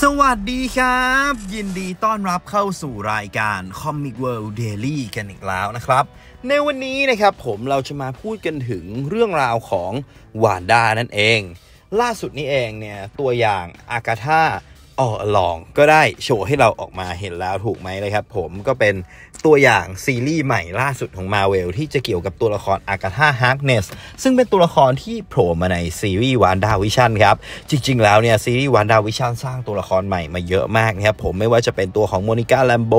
สวัสดีครับ ยินดีต้อนรับเข้าสู่รายการ Comic World Daily กันอีกแล้วนะครับ ในวันนี้นะครับ ผมเราจะมาพูดกันถึงเรื่องราวของวานดานั่นเอง ล่าสุดนี้เองเนี่ย ตัวอย่างอากาธา all along ก็ได้โชว์ให้เราออกมาเห็นแล้วถูกไหมเลยครับผมก็เป็นตัวอย่างซีรีส์ใหม่ล่าสุดของ Marvel ที่จะเกี่ยวกับตัวละครอากาธาฮาร์กเนสซึ่งเป็นตัวละครที่โผล่มาในซีรีส์วานดาวิชันครับจริงๆแล้วเนี่ยซีรีส์วานดาวิชันสร้างตัวละครใหม่มาเยอะมากนะครับผมไม่ว่าจะเป็นตัวของโมนิก้าแลมโบ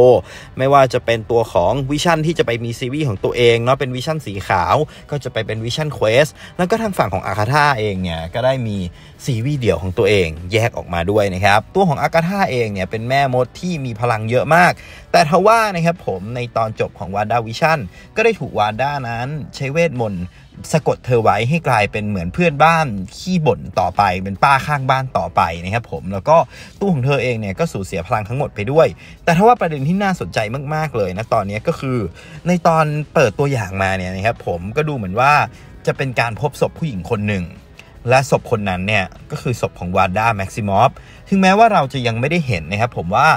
ไม่ว่าจะเป็นตัวของวิชันที่จะไปมีซีรีส์ของตัวเองเนาะเป็นวิชันสีขาวก็จะไปเป็นวิชันเควสแล้วก็ทางฝั่งของอากาธาเองเนี่ยก็ได้มีซีรีส์เดี่ยวของตัวเองแยกออกมาด้วยนะครับตัวของอากาธาเองเนี่ยเป็นแม่มดที่มีพลังเยอะมากแต่ทว่านะครับผมในตอนจบของวานดาวิชั่นก็ได้ถูกวานด้านั้นใช้เวทมนต์สะกดเธอไว้ให้กลายเป็นเหมือนเพื่อนบ้าน ขี้บ่นต่อไป เป็นป้าข้างบ้านต่อไปนะครับผมแล้วก็ตู้ของเธอเองเนี่ยก็สูญเสียพลังทั้งหมดไปด้วย แต่ทว่าประเด็นที่น่าสนใจมากๆเลยนะตอนนี้ก็คือในตอนเปิดตัวอย่างมาเนี่ยนะครับผมก็ดูเหมือนว่าจะเป็นการพบศพผู้หญิงคนหนึ่งและศพคนนั้นเนี่ยก็คือศพของวานด้าแม็กซิมอฟถึงแม้ว่าเราจะยังไม่ได้เห็นนะครับผมว่า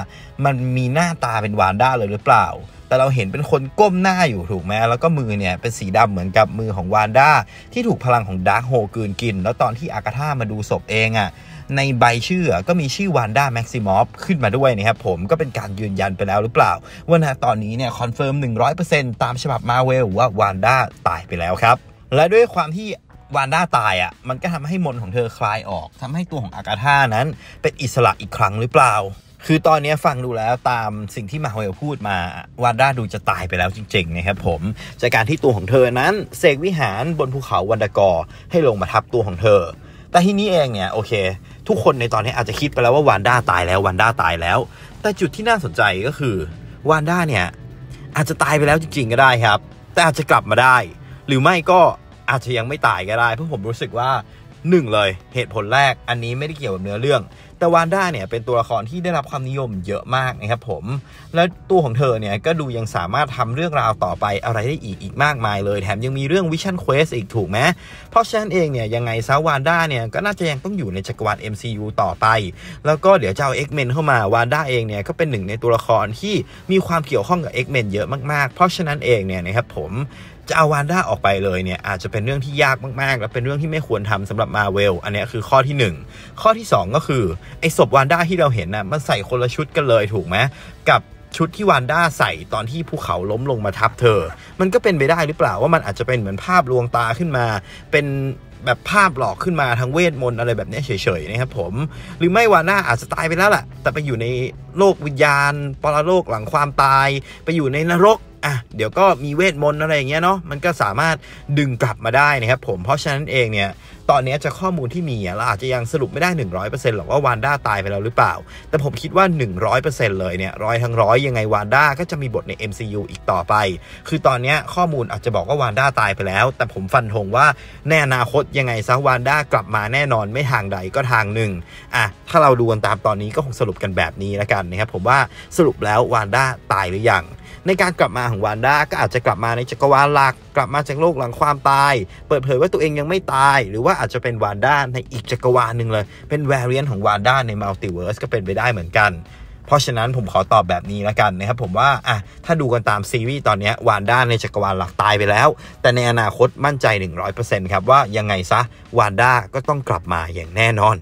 มันมีหน้าตาเป็นวานด้าเลยหรือเปล่า แต่เราเห็นเป็นคนก้มหน้าอยู่ถูกไหมแล้วก็มือเนี่ยเป็นสีดำเหมือนกับมือของวานด้าที่ถูกพลังของดาร์คโฮกืนกิน แล้วตอนที่อากาธามาดูศพเองอะ่ะ ในใบเชื่อก็มีชื่อวานด้าแม็กซิมอฟขึ้นมาด้วยนะครับผม ก็เป็นการยืนยันไปแล้วหรือเปล่าว่าตอนนี้เนี่ยคอนเฟิร์ม100%ตามฉบับมาเวลว่าวานด้าตายไปแล้วครับ และด้วยความที่วานด้าตายอะ่ะ มันก็ทำให้มนของเธอคลายออก ทำให้ตัวของอากาธานั้นเป็นอิสระอีกครั้งหรือเปล่า คือตอนนี้ฟังดูแล้วตามสิ่งที่มาฮเอลพูดมา วานด้าดูจะตายไปแล้วจริงๆนะครับผม จากการที่ตัวของเธอนั้นเสกวิหารบนภูเขาวันดากอให้ลงมาทับตัวของเธอ แต่ที่นี้เองเนี่ยโอเค ทุกคนในตอนนี้อาจจะคิดไปแล้วว่าวานด้าตายแล้ววานด้าตายแล้ว แต่จุดที่น่าสนใจก็คือวานด้าเนี่ยอาจจะตายไปแล้วจริง ๆก็ได้ครับ แต่อาจจะกลับมาได้ หรือไม่ก็อาจจะยังไม่ตายก็ได้ เพราะผมรู้สึกว่าหนึ่งเลย เหตุผลแรกอันนี้ไม่ได้เกี่ยวกับเนื้อเรื่องแต่วานด้าเนี่ยเป็นตัวละครที่ได้รับความนิยมเยอะมากนะครับผมแล้วตัวของเธอเนี่ยก็ดูยังสามารถทำเรื่องราวต่อไปอะไรได้อีกอีกมากมาย เลยแถมยังมีเรื่องวิชั่นเควสอีกถูกไหมเพราะฉะนั้นเองเนี่ยยังไงซาวานด้าเนี่ยก็น่าจะยังต้องอยู่ในจักรวาล MCU ต่อไปแล้วก็เดี๋ยวจะเอาเอ็กเข้ามาวานด้าเองเนี่ยก็เป็นหนึ่งในตัวละครที่มีความเกี่ยวข้องกับกเมนเยอะมากๆเพราะฉะนั้นเองเนี่ยนะครับผมจะเอาวานด้าออกไปเลยเนี่ยอาจจะเป็นเรื่องที่ยากมากๆ และเป็นเรื่องที่ไม่ควรทำสำหรับมาเวลอันนี้คือข้อที่ 1 ข้อที่ 2 ก็คือไอ้ศพวานด้าที่เราเห็นนะ่ะมันใส่คนละชุดกันเลยถูกไหมกับชุดที่วานด้าใส่ตอนที่ภูเขาล้มลงมาทับเธอ มันก็เป็นไปได้หรือเปล่าว่ามันอาจจะเป็นเหมือนภาพลวงตาขึ้นมา เป็นแบบภาพหลอกขึ้นมาทางเวทมนต์อะไรแบบนี้เฉยๆนะครับผม หรือไม่วาน่าอาจจะตายไปแล้วแหละแต่ไปอยู่ในโลกวิญญาณปรโลกหลังความตาย ไปอยู่ในนรกอ่ะเดี๋ยวก็มีเวทมนต์อะไรอย่างเงี้ยเนาะมันก็สามารถดึงกลับมาได้นะครับผมเพราะฉะนั้นเองเนี่ยตอนนี้จะข้อมูลที่มีเราอาจจะยังสรุปไม่ได้ 100%หรอกว่าวานด้าตายไปแล้วหรือเปล่า แต่ผมคิดว่า 100%เลยเนี่ยร้อยทั้งร้อยยังไงวานด้าก็จะมีบทใน MCU อีกต่อไป คือตอนนี้ข้อมูลอาจจะบอกว่าวานด้าตายไปแล้ว แต่ผมฟันธงว่าในอนาคตยังไงซะวานด้า กลับมาแน่นอนไม่ทางใดก็ทางหนึ่งอ่ะถ้าเราดูกันตามตอนนี้ก็คงสรุปกันแบบนี้แล้วกันนะครับผมว่าสรุปแล้ววานด้าตายหรือยังในการกลับมาของวานด้าก็อาจจะกลับมาในจักรวาลหลัก กลับมาจากโลกหลังความตาย เปิดเผยว่าตัวเองยังไม่ตาย หรือว่าอาจจะเป็นวานด้าในอีกจักรวาลหนึ่งเลย เป็นแวรเรียนของวานด้าในมัลติเวิร์สก็เป็นไปได้เหมือนกัน เพราะฉะนั้นผมขอตอบแบบนี้ละกันนะครับผมว่าอ่ะถ้าดูกันตามซีรีส์ตอนนี้วานด้าในจักรวาลหลักตายไปแล้ว แต่ในอนาคตมั่นใจ 100%ครับว่ายังไงซะวานด้าก็ต้องกลับมาอย่างแน่นอน